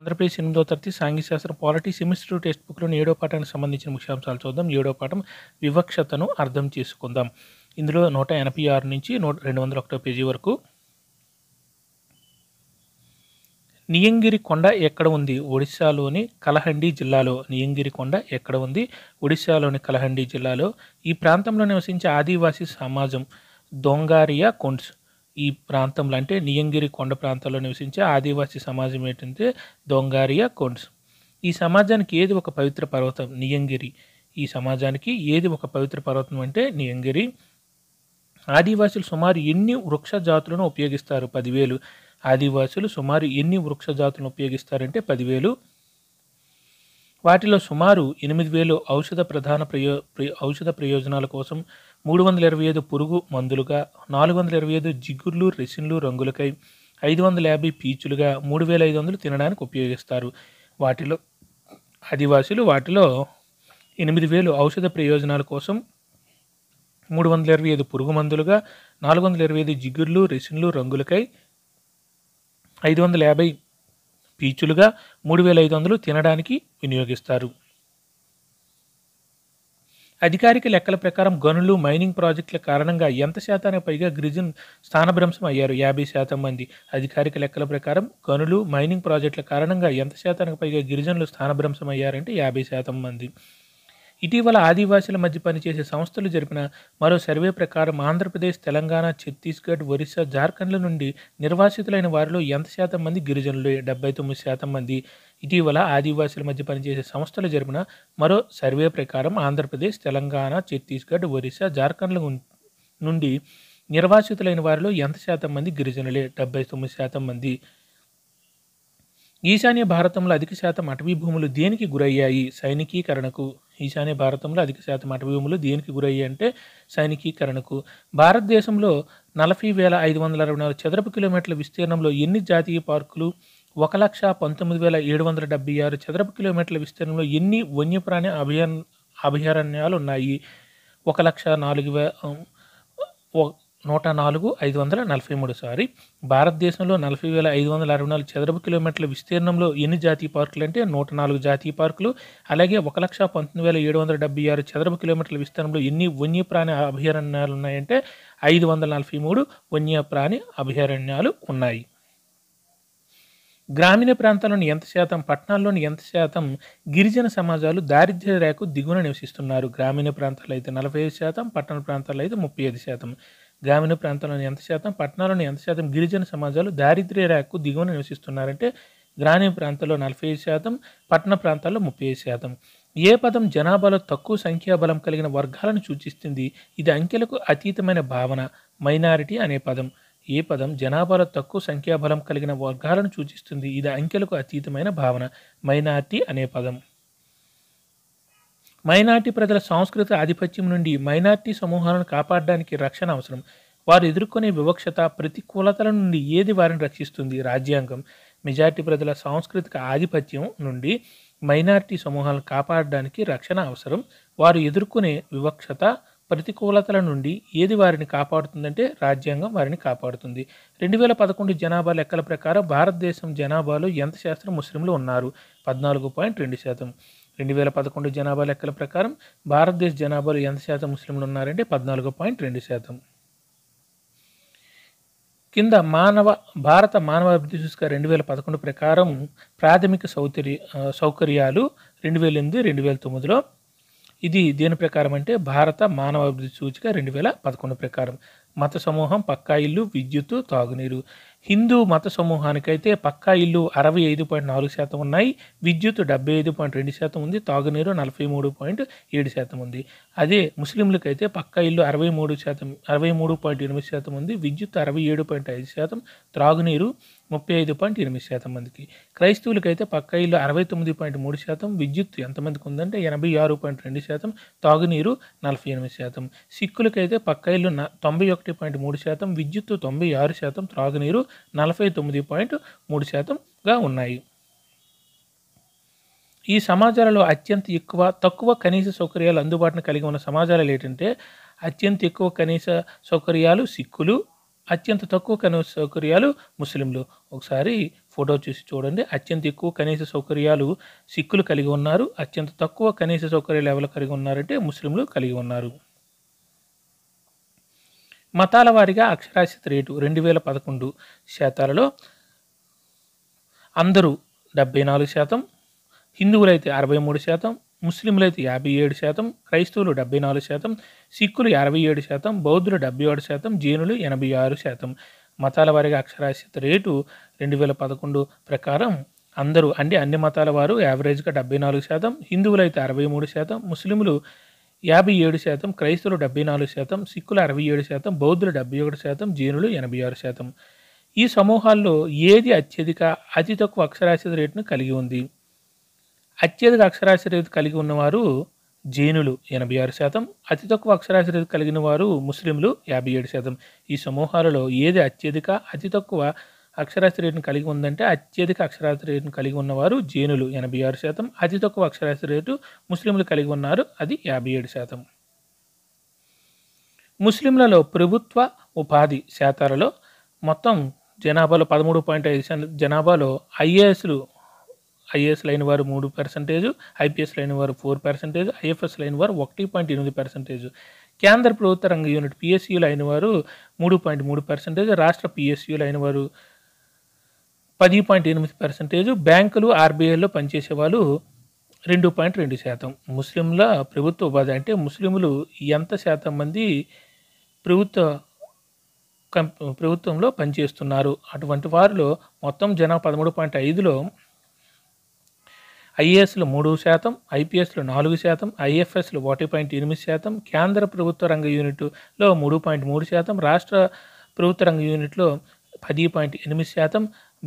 ఆంధ్రప్రదేశ్ ఎనిమిదో తరగతి సాంఘ్యశాస్త్ర polity semester text బుక్లోని ఏడో పాఠానికి సంబంధించిన ముఖ్యాంశాలు చూద్దాం ఏడో పాఠం వివక్షతను అర్థం చేసుకుందాం ఇందులో నూట ఎనభై ఆరు నుంచి నూట రెండు వందల ఒకటో పేజీ వరకు నియంగిరి కొండ ఎక్కడ ఉంది ఒడిశాలోని కలహండి జిల్లాలో నియంగిరి కొండ ఎక్కడ ఉంది ఒడిశాలోని కలహండి జిల్లాలో ఈ ప్రాంతంలో నివసించే ఆదివాసీ సమాజం దొంగారియా కొండ్స్ ఈ ప్రాంతంలో అంటే నియంగిరి కొండ ప్రాంతాల్లో నివసించే ఆదివాసీ సమాజం ఏంటంటే దొంగారియా కొండ్స్ ఈ సమాజానికి ఏది ఒక పవిత్ర పర్వతం నియంగిరి ఈ సమాజానికి ఏది ఒక పవిత్ర పర్వతం అంటే నియంగిరి ఆదివాసులు సుమారు ఎన్ని వృక్ష జాతులను ఉపయోగిస్తారు పదివేలు ఆదివాసులు సుమారు ఎన్ని వృక్ష జాతులను ఉపయోగిస్తారంటే పదివేలు వాటిలో సుమారు ఎనిమిది వేలు ఔషధ ప్రధాన ప్రయో ఔషధ ప్రయోజనాల కోసం మూడు వందల ఇరవై ఐదు పురుగు మందులుగా నాలుగు వందల ఇరవై ఐదు జిగుర్లు రెసిన్లు రంగులకై ఐదు వందల యాభై పీచులుగా మూడు వేల ఐదు వందలు తినడానికి ఉపయోగిస్తారు వాటిలో ఆదివాసులు వాటిలో ఎనిమిది వేలు ఔషధ ప్రయోజనాల కోసం మూడు వందల ఇరవై ఐదు పురుగు మందులుగా నాలుగు వందల ఇరవై ఐదు జిగుర్లు రెసిన్లు రంగులకై ఐదు వందల యాభై పీచులుగా మూడు వేల ఐదు వందలు తినడానికి వినియోగిస్తారు అధికారిక లెక్కల ప్రకారం గనులు మైనింగ్ ప్రాజెక్టుల కారణంగా ఎంత శాతానికి పైగా గిరిజన్ స్థానభ్రంశం అయ్యారు యాభై శాతం మంది అధికారిక లెక్కల ప్రకారం గనులు మైనింగ్ ప్రాజెక్టుల కారణంగా ఎంత శాతానికి పైగా గిరిజనులు స్థానభ్రంశం అయ్యారంటే యాభై శాతం మంది ఇటీవల ఆదివాసీల మధ్య పనిచేసే సంస్థలు జరిపిన మరో సర్వే ప్రకారం ఆంధ్రప్రదేశ్ తెలంగాణ ఛత్తీస్గఢ్ ఒరిస్సా జార్ఖండ్ల నుండి నిర్వాసితులైన వారిలో ఎంత శాతం మంది గిరిజనులు డెబ్బై తొమ్మిది శాతం మంది ఇటీవల ఆదివాసీల మధ్య పనిచేసే సంస్థలు జరిపిన మరో సర్వే ప్రకారం ఆంధ్రప్రదేశ్ తెలంగాణ ఛత్తీస్గఢ్ ఒరిస్సా జార్ఖండ్ల నుండి నిర్వాసితులైన వారిలో ఎంత శాతం మంది గిరిజనులే డెబ్బై తొమ్మిది శాతం మంది ఈశాన్య భారతంలో అధిక శాతం అటవీ భూములు దేనికి గురయ్యాయి సైనికీకరణకు ఈశాన్య భారతంలో అధిక శాతం భూములు దేనికి గురయ్యాయి అంటే సైనికీకరణకు భారతదేశంలో నలభై వేల ఐదు వందల అరవై నాలుగు చదరపు కిలోమీటర్ల విస్తీర్ణంలో ఎన్ని జాతీయ పార్కులు ఒక లక్ష పంతొమ్మిది వేల ఏడు వందల డెబ్బై ఆరు చదరపు కిలోమీటర్ల విస్తీర్ణంలో ఎన్ని వన్యప్రాణి అభయ అభయారణ్యాలు ఉన్నాయి ఒక లక్ష నాలుగు వే నూట నాలుగు ఐదు వందల నలభై మూడు సారీ భారతదేశంలో నలభై వేల ఐదు వందల అరవై నాలుగు చదరపు కిలోమీటర్ల విస్తీర్ణంలో ఎన్ని జాతీయ పార్కులు అంటే నూట నాలుగు జాతీయ పార్కులు అలాగే ఒక లక్ష పంతొమ్మిది వేల ఏడు వందల డెబ్బై ఆరు చదరపు కిలోమీటర్ల విస్తీర్ణంలో ఎన్ని వన్యప్రాణి అభయారణ్యాలు ఉన్నాయంటే ఐదు వందల నలభై మూడు వన్యప్రాణి అభయారణ్యాలు ఉన్నాయి గ్రామీణ ప్రాంతాల్లోని ఎంత శాతం పట్టణాల్లోని ఎంత శాతం గిరిజన సమాజాలు దారిద్ర్య రేఖకు దిగువన నివసిస్తున్నారు గ్రామీణ ప్రాంతాల్లో అయితే నలభై ఐదు శాతం పట్టణ ప్రాంతాల్లో అయితే ముప్పై ఐదు శాతం గ్రామీణ ప్రాంతాలను ఎంత శాతం పట్టణాలను ఎంత శాతం గిరిజన సమాజాలు దారిద్ర్య రేఖకు దిగువన నివసిస్తున్నారంటే గ్రామీణ ప్రాంతాల్లో నలభై ఐదు శాతం పట్టణ ప్రాంతాల్లో ముప్పై ఐదు శాతం ఏ పదం జనాభాలో తక్కువ సంఖ్యాబలం కలిగిన వర్గాలను సూచిస్తుంది ఇది అంకెలకు అతీతమైన భావన మైనారిటీ అనే పదం ఏ పదం జనాభాలో తక్కువ సంఖ్యాబలం కలిగిన వర్గాలను సూచిస్తుంది ఇది అంకెలకు అతీతమైన భావన మైనారిటీ అనే పదం మైనార్టీ ప్రజల సాంస్కృతిక ఆధిపత్యం నుండి మైనార్టీ సమూహాలను కాపాడడానికి రక్షణ అవసరం వారు ఎదుర్కొనే వివక్షత ప్రతికూలతల నుండి ఏది వారిని రక్షిస్తుంది రాజ్యాంగం మెజార్టీ ప్రజల సాంస్కృతిక ఆధిపత్యం నుండి మైనార్టీ సమూహాలను కాపాడడానికి రక్షణ అవసరం వారు ఎదుర్కొనే వివక్షత ప్రతికూలతల నుండి ఏది వారిని కాపాడుతుందంటే రాజ్యాంగం వారిని కాపాడుతుంది రెండు వేల పదకొండు జనాభా లెక్కల ప్రకారం భారతదేశం జనాభాలో ఎంత శాస్త్రం ముస్లింలు ఉన్నారు పద్నాలుగు పాయింట్ రెండు శాతం రెండు వేల పదకొండు జనాభా లెక్కల ప్రకారం భారతదేశ జనాభాలో ఎంత శాతం ముస్లింలు ఉన్నారంటే పద్నాలుగు పాయింట్ రెండు శాతం కింద మానవ భారత మానవ అభివృద్ధి సూచిక రెండు వేల పదకొండు ప్రకారం ప్రాథమిక సౌకర్య సౌకర్యాలు రెండు వేల ఎనిమిది రెండు వేల తొమ్మిదిలో ఇది దేని ప్రకారం అంటే భారత మానవ అభివృద్ధి సూచిక రెండు వేల పదకొండు ప్రకారం మత సమూహం పక్కా ఇల్లు విద్యుత్తు తాగునీరు హిందూ మత సమూహానికైతే పక్కా ఇల్లు అరవై ఐదు పాయింట్ నాలుగు శాతం ఉన్నాయి విద్యుత్ డెబ్బై ఐదు పాయింట్ రెండు శాతం ఉంది తాగునీరు నలభై మూడు పాయింట్ ఏడు శాతం ఉంది అదే ముస్లింలకైతే పక్కా ఇల్లు అరవై మూడు శాతం అరవై మూడు పాయింట్ ఎనిమిది శాతం ఉంది విద్యుత్ అరవై ఏడు పాయింట్ ఐదు శాతం త్రాగునీరు ముప్పై ఐదు పాయింట్ ఎనిమిది శాతం మందికి క్రైస్తవులకైతే పక్క ఇల్లు అరవై తొమ్మిది పాయింట్ మూడు శాతం విద్యుత్ ఎంతమందికి ఉందంటే ఎనభై ఆరు పాయింట్ రెండు శాతం తాగునీరు నలభై ఎనిమిది శాతం సిక్కులకైతే పక్క ఇల్లు తొంభై ఒకటి పాయింట్ మూడు శాతం విద్యుత్ తొంభై ఆరు శాతం త్రాగునీరు నలభై తొమ్మిది పాయింట్ మూడు శాతంగా ఉన్నాయి ఈ సమాజాలలో అత్యంత ఎక్కువ తక్కువ కనీస సౌకర్యాలు అందుబాటును కలిగి ఉన్న సమాజాలు ఏంటంటే అత్యంత ఎక్కువ కనీస సౌకర్యాలు సిక్కులు అత్యంత తక్కువ కనీస సౌకర్యాలు ముస్లింలు ఒకసారి ఫోటో చూసి చూడండి అత్యంత ఎక్కువ కనీస సౌకర్యాలు సిక్కులు కలిగి ఉన్నారు అత్యంత తక్కువ కనీస సౌకర్యాలు ఎవరు కలిగి ఉన్నారంటే ముస్లింలు కలిగి ఉన్నారు మతాల వారిగా అక్షరాస్యత రేటు రెండు వేల పదకొండు శాతాలలో అందరూ డెబ్బై నాలుగు శాతం హిందువులైతే అరవై మూడు శాతం ముస్లింలు అయితే యాభై ఏడు శాతం క్రైస్తవులు డెబ్బై నాలుగు శాతం సిక్కులు అరవై ఏడు శాతం బౌద్ధులు డెబ్బై ఏడు శాతం జీనులు ఎనభై ఆరు శాతం మతాల వారిగా అక్షరాస్యత రేటు రెండు వేల పదకొండు ప్రకారం అందరూ అంటే అన్ని మతాల వారు యావరేజ్గా డెబ్బై నాలుగు శాతం హిందువులైతే అరవై మూడు శాతం ముస్లింలు యాభై ఏడు శాతం క్రైస్తవులు డెబ్బై నాలుగు శాతం సిక్కులు అరవై ఏడు శాతం బౌద్ధులు డెబ్బై ఒకటి శాతం జీనులు ఎనభై ఆరు శాతం ఈ సమూహాల్లో ఏది అత్యధిక అతి తక్కువ అక్షరాస్యత రేటును కలిగి ఉంది అత్యధిక అక్షరాస్యత కలిగి ఉన్నవారు జైనులు ఎనభై ఆరు శాతం అతి తక్కువ అక్షరాస్యత కలిగిన వారు ముస్లింలు యాభై ఏడు శాతం ఈ సమూహాలలో ఏది అత్యధిక అతి తక్కువ అక్షరాస్య రేటును కలిగి ఉందంటే అత్యధిక అక్షరాస్య రేటును కలిగి ఉన్నవారు జైనులు ఎనభై ఆరు శాతం అతి తక్కువ అక్షరాస్యత రేటు ముస్లింలు కలిగి ఉన్నారు అది యాభై ఏడు శాతం ముస్లింలలో ప్రభుత్వ ఉపాధి శాతాలలో మొత్తం జనాభాలో పదమూడు పాయింట్ ఐదు శాతం జనాభాలో ఐఏఎస్లు ఐఏఎస్ లైన్ వారు మూడు పర్సెంటేజ్ ఐపీఎస్ లైన్ వారు ఫోర్ పర్సెంటేజ్ ఐఎఫ్ఎస్ లైన్ వారు ఒకటి పాయింట్ ఎనిమిది పర్సెంటేజ్ కేంద్ర ప్రభుత్వ రంగ యూనిట్ పిఎస్యూ అయిన వారు మూడు పాయింట్ మూడు పర్సెంటేజ్ రాష్ట్ర పిఎస్యూ అయిన వారు పది పాయింట్ ఎనిమిది పర్సెంటేజ్ బ్యాంకులు ఆర్బీఐలో పనిచేసే వాళ్ళు రెండు పాయింట్ రెండు శాతం ముస్లింల ప్రభుత్వ ఉపాధి అంటే ముస్లింలు ఎంత శాతం మంది ప్రభుత్వ కం ప్రభుత్వంలో పనిచేస్తున్నారు అటువంటి వారిలో మొత్తం జనం పదమూడు పాయింట్ ఐదులో ఐఏఎస్లు మూడు శాతం ఐపీఎస్లు నాలుగు శాతం ఐఎఫ్ఎస్లు ఒకటి పాయింట్ ఎనిమిది శాతం కేంద్ర ప్రభుత్వ రంగ యూనిట్లో మూడు పాయింట్ మూడు శాతం రాష్ట్ర ప్రభుత్వ రంగ యూనిట్లో పది పాయింట్ ఎనిమిది శాతం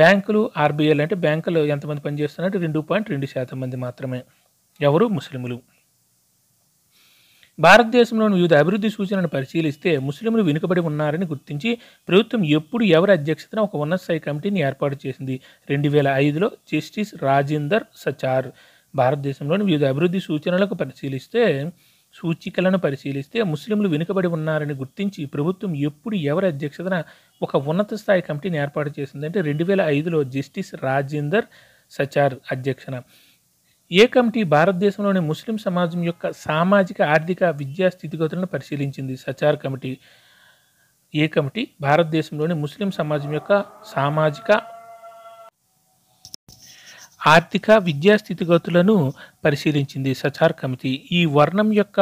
బ్యాంకులు ఆర్బీఐలు అంటే బ్యాంకులు ఎంతమంది పనిచేస్తున్నట్టు రెండు పాయింట్ రెండు శాతం మంది మాత్రమే ఎవరు ముస్లిములు భారతదేశంలోని వివిధ అభివృద్ధి సూచనలను పరిశీలిస్తే ముస్లింలు వెనుకబడి ఉన్నారని గుర్తించి ప్రభుత్వం ఎప్పుడు ఎవరి అధ్యక్షతన ఒక ఉన్నత స్థాయి కమిటీని ఏర్పాటు చేసింది రెండు వేల ఐదులో జస్టిస్ రాజేందర్ సచార్ భారతదేశంలోని వివిధ అభివృద్ధి సూచనలకు పరిశీలిస్తే సూచికలను పరిశీలిస్తే ముస్లింలు వెనుకబడి ఉన్నారని గుర్తించి ప్రభుత్వం ఎప్పుడు ఎవరి అధ్యక్షతన ఒక ఉన్నత స్థాయి కమిటీని ఏర్పాటు చేసిందంటే రెండు వేల ఐదులో జస్టిస్ రాజేందర్ సచార్ అధ్యక్షన ఏ కమిటీ భారతదేశంలోని ముస్లిం సమాజం యొక్క సామాజిక ఆర్థిక విద్యా స్థితిగతులను పరిశీలించింది సచార్ కమిటీ ఏ కమిటీ భారతదేశంలోని ముస్లిం సమాజం యొక్క సామాజిక ఆర్థిక విద్యా స్థితిగతులను పరిశీలించింది సచార్ కమిటీ ఈ వర్ణం యొక్క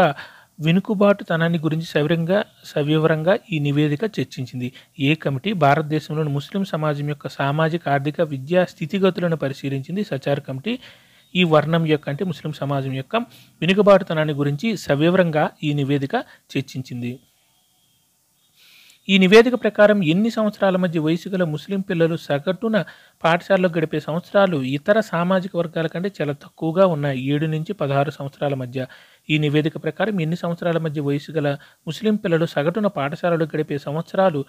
తనాన్ని గురించి సవివరంగా సవివరంగా ఈ నివేదిక చర్చించింది ఏ కమిటీ భారతదేశంలోని ముస్లిం సమాజం యొక్క సామాజిక ఆర్థిక విద్యా స్థితిగతులను పరిశీలించింది సచార్ కమిటీ ఈ వర్ణం యొక్క అంటే ముస్లిం సమాజం యొక్క వెనుకబాటుతనాన్ని గురించి సవివరంగా ఈ నివేదిక చర్చించింది ఈ నివేదిక ప్రకారం ఎన్ని సంవత్సరాల మధ్య వయసు గల ముస్లిం పిల్లలు సగటున పాఠశాలలో గడిపే సంవత్సరాలు ఇతర సామాజిక వర్గాల కంటే చాలా తక్కువగా ఉన్నాయి ఏడు నుంచి పదహారు సంవత్సరాల మధ్య ఈ నివేదిక ప్రకారం ఎన్ని సంవత్సరాల మధ్య వయసు గల ముస్లిం పిల్లలు సగటున పాఠశాలలో గడిపే సంవత్సరాలు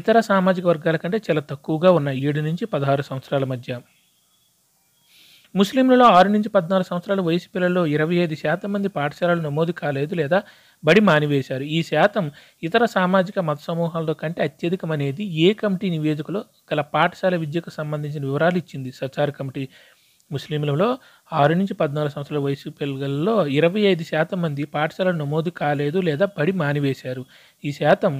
ఇతర సామాజిక వర్గాల కంటే చాలా తక్కువగా ఉన్నాయి ఏడు నుంచి పదహారు సంవత్సరాల మధ్య ముస్లింలలో ఆరు నుంచి పద్నాలుగు సంవత్సరాల వయసు పిల్లల్లో ఇరవై ఐదు శాతం మంది పాఠశాలలు నమోదు కాలేదు లేదా బడి మానివేశారు ఈ శాతం ఇతర సామాజిక మత సమూహాలతో కంటే అత్యధికమనేది ఏ కమిటీ నివేదికలో గల పాఠశాల విద్యకు సంబంధించిన వివరాలు ఇచ్చింది సచార కమిటీ ముస్లింలలో ఆరు నుంచి పద్నాలుగు సంవత్సరాల వయసు పిల్లల్లో ఇరవై ఐదు శాతం మంది పాఠశాలలు నమోదు కాలేదు లేదా బడి మానివేశారు ఈ శాతం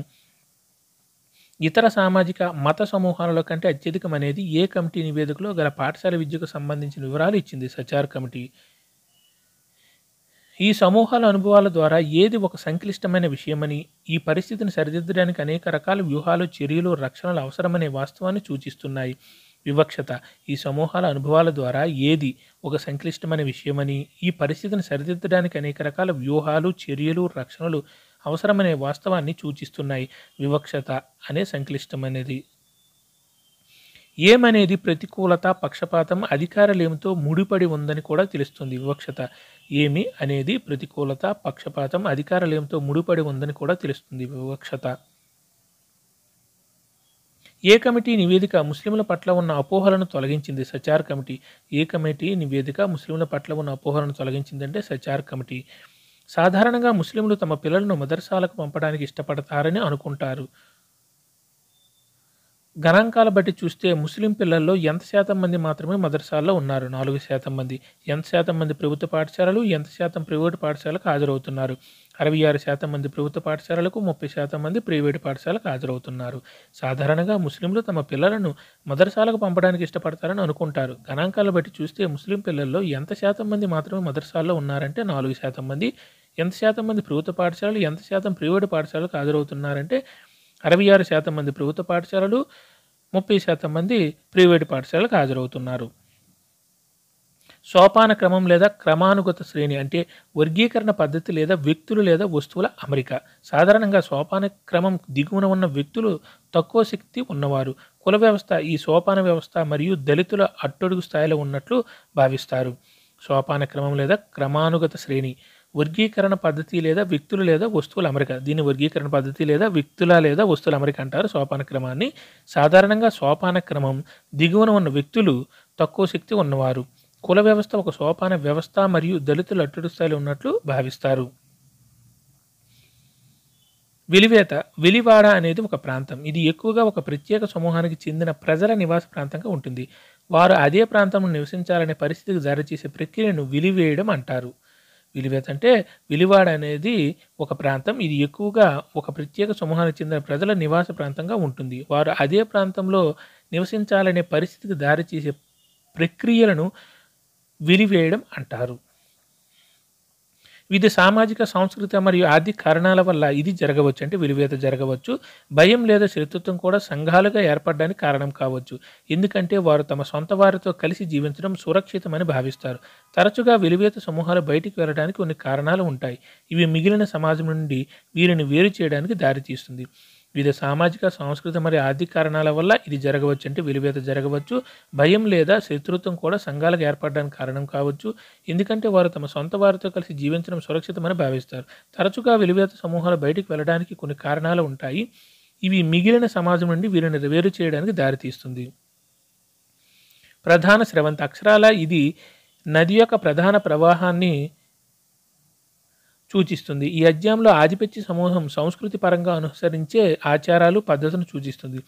ఇతర సామాజిక మత సమూహాలలో కంటే అత్యధికం అనేది ఏ కమిటీ నివేదికలో గల పాఠశాల విద్యకు సంబంధించిన వివరాలు ఇచ్చింది సచార్ కమిటీ ఈ సమూహాల అనుభవాల ద్వారా ఏది ఒక సంక్లిష్టమైన విషయమని ఈ పరిస్థితిని సరిదిద్దడానికి అనేక రకాల వ్యూహాలు చర్యలు రక్షణలు అవసరమనే వాస్తవాన్ని సూచిస్తున్నాయి వివక్షత ఈ సమూహాల అనుభవాల ద్వారా ఏది ఒక సంక్లిష్టమైన విషయమని ఈ పరిస్థితిని సరిదిద్దడానికి అనేక రకాల వ్యూహాలు చర్యలు రక్షణలు అవసరమనే వాస్తవాన్ని సూచిస్తున్నాయి వివక్షత అనే సంక్లిష్టమైనది ఏమనేది ప్రతికూలత పక్షపాతం అధికారలేమితో ముడిపడి ఉందని కూడా తెలుస్తుంది వివక్షత ఏమి అనేది ప్రతికూలత పక్షపాతం అధికారలేమితో ముడిపడి ఉందని కూడా తెలుస్తుంది వివక్షత ఏ కమిటీ నివేదిక ముస్లింల పట్ల ఉన్న అపోహలను తొలగించింది సచార్ కమిటీ ఏ కమిటీ నివేదిక ముస్లింల పట్ల ఉన్న అపోహలను తొలగించిందంటే సచార్ కమిటీ సాధారణంగా ముస్లింలు తమ పిల్లలను మదర్సాలకు పంపడానికి ఇష్టపడతారని అనుకుంటారు గణాంకాల బట్టి చూస్తే ముస్లిం పిల్లల్లో ఎంత శాతం మంది మాత్రమే మదర్సాల్లో ఉన్నారు నాలుగు శాతం మంది ఎంత శాతం మంది ప్రభుత్వ పాఠశాలలు ఎంత శాతం ప్రైవేటు పాఠశాలకు హాజరవుతున్నారు అరవై ఆరు శాతం మంది ప్రభుత్వ పాఠశాలలకు ముప్పై శాతం మంది ప్రైవేటు పాఠశాలకు హాజరవుతున్నారు సాధారణంగా ముస్లింలు తమ పిల్లలను మదర్సాలకు పంపడానికి ఇష్టపడతారని అనుకుంటారు గణాంకాల బట్టి చూస్తే ముస్లిం పిల్లల్లో ఎంత శాతం మంది మాత్రమే మదర్సాల్లో ఉన్నారంటే నాలుగు శాతం మంది ఎంత శాతం మంది ప్రభుత్వ పాఠశాలలు ఎంత శాతం ప్రైవేటు పాఠశాలకు హాజరవుతున్నారంటే అరవై ఆరు శాతం మంది ప్రభుత్వ పాఠశాలలు ముప్పై శాతం మంది ప్రైవేటు పాఠశాలలకు హాజరవుతున్నారు సోపాన క్రమం లేదా క్రమానుగత శ్రేణి అంటే వర్గీకరణ పద్ధతి లేదా వ్యక్తులు లేదా వస్తువుల అమరిక సాధారణంగా సోపాన క్రమం దిగువన ఉన్న వ్యక్తులు తక్కువ శక్తి ఉన్నవారు కుల వ్యవస్థ ఈ సోపాన వ్యవస్థ మరియు దళితుల అట్టడుగు స్థాయిలో ఉన్నట్లు భావిస్తారు సోపాన క్రమం లేదా క్రమానుగత శ్రేణి వర్గీకరణ పద్ధతి లేదా వ్యక్తులు లేదా వస్తువుల అమరిక దీన్ని వర్గీకరణ పద్ధతి లేదా వ్యక్తుల లేదా వస్తువుల అమరిక అంటారు సోపానక్రమాన్ని సాధారణంగా సోపానక్రమం దిగువన ఉన్న వ్యక్తులు తక్కువ శక్తి ఉన్నవారు కుల వ్యవస్థ ఒక సోపాన వ్యవస్థ మరియు దళితులు అట్టడి స్థాయిలో ఉన్నట్లు భావిస్తారు విలివేత విలివాడ అనేది ఒక ప్రాంతం ఇది ఎక్కువగా ఒక ప్రత్యేక సమూహానికి చెందిన ప్రజల నివాస ప్రాంతంగా ఉంటుంది వారు అదే ప్రాంతంలో నివసించాలనే పరిస్థితికి జారీ చేసే ప్రక్రియను విలివేయడం అంటారు విలువేత అంటే విలివాడ అనేది ఒక ప్రాంతం ఇది ఎక్కువగా ఒక ప్రత్యేక సమూహానికి చెందిన ప్రజల నివాస ప్రాంతంగా ఉంటుంది వారు అదే ప్రాంతంలో నివసించాలనే పరిస్థితికి దారితీసే ప్రక్రియలను విలివేయడం అంటారు ఇది సామాజిక సాంస్కృతిక మరియు ఆర్థిక కారణాల వల్ల ఇది జరగవచ్చు అంటే విలువేత జరగవచ్చు భయం లేదా శత్రుత్వం కూడా సంఘాలుగా ఏర్పడడానికి కారణం కావచ్చు ఎందుకంటే వారు తమ సొంత వారితో కలిసి జీవించడం సురక్షితమని భావిస్తారు తరచుగా విలువేత సమూహాలు బయటికి వెళ్ళడానికి కొన్ని కారణాలు ఉంటాయి ఇవి మిగిలిన సమాజం నుండి వీరిని వేరు చేయడానికి దారితీస్తుంది వివిధ సామాజిక సాంస్కృతిక మరియు ఆర్థిక కారణాల వల్ల ఇది జరగవచ్చు అంటే విలువేత జరగవచ్చు భయం లేదా శత్రుత్వం కూడా సంఘాలకు ఏర్పడడానికి కారణం కావచ్చు ఎందుకంటే వారు తమ సొంత వారితో కలిసి జీవించడం సురక్షితమని భావిస్తారు తరచుగా విలువేత సమూహాలు బయటికి వెళ్ళడానికి కొన్ని కారణాలు ఉంటాయి ఇవి మిగిలిన సమాజం నుండి వీరిని వేరు చేయడానికి దారితీస్తుంది ప్రధాన స్రవంత అక్షరాల ఇది నది యొక్క ప్రధాన ప్రవాహాన్ని సూచిస్తుంది ఈ అధ్యాయంలో ఆధిపత్య సమూహం సంస్కృతి పరంగా అనుసరించే ఆచారాలు పద్ధతులను సూచిస్తుంది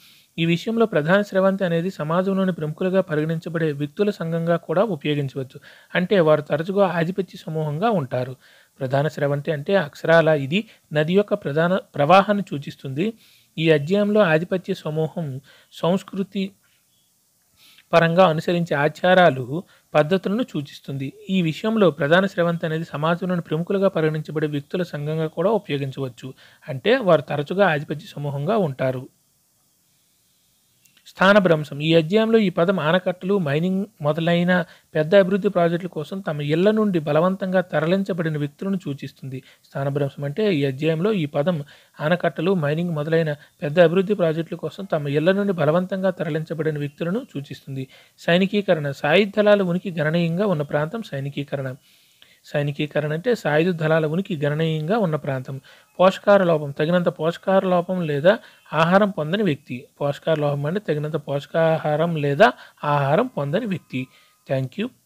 ఈ విషయంలో ప్రధాన స్రవంతి అనేది సమాజంలోని ప్రముఖులుగా పరిగణించబడే వ్యక్తుల సంఘంగా కూడా ఉపయోగించవచ్చు అంటే వారు తరచుగా ఆధిపత్య సమూహంగా ఉంటారు ప్రధాన స్రవంతి అంటే అక్షరాల ఇది నది యొక్క ప్రధాన ప్రవాహాన్ని సూచిస్తుంది ఈ అధ్యాయంలో ఆధిపత్య సమూహం సంస్కృతి పరంగా అనుసరించే ఆచారాలు పద్ధతులను సూచిస్తుంది ఈ విషయంలో ప్రధాన స్రవంతి అనేది సమాజంలోని ప్రముఖులుగా పరిగణించబడే వ్యక్తుల సంఘంగా కూడా ఉపయోగించవచ్చు అంటే వారు తరచుగా ఆధిపత్య సమూహంగా ఉంటారు స్థానభ్రంశం ఈ అధ్యాయంలో ఈ పదం ఆనకట్టలు మైనింగ్ మొదలైన పెద్ద అభివృద్ధి ప్రాజెక్టుల కోసం తమ ఇళ్ల నుండి బలవంతంగా తరలించబడిన వ్యక్తులను సూచిస్తుంది స్థానభ్రంశం అంటే ఈ అధ్యాయంలో ఈ పదం ఆనకట్టలు మైనింగ్ మొదలైన పెద్ద అభివృద్ధి ప్రాజెక్టుల కోసం తమ ఇళ్ల నుండి బలవంతంగా తరలించబడిన వ్యక్తులను సూచిస్తుంది సైనికీకరణ సాయుధ దళాల ఉనికి గణనీయంగా ఉన్న ప్రాంతం సైనికీకరణ సైనికీకరణ అంటే సాయుధ దళాల ఉనికి గణనీయంగా ఉన్న ప్రాంతం పోషకార లోపం తగినంత పోషకార లోపం లేదా ఆహారం పొందని వ్యక్తి పోషకార లోపం అంటే తగినంత పోషకాహారం లేదా ఆహారం పొందని వ్యక్తి థ్యాంక్ యూ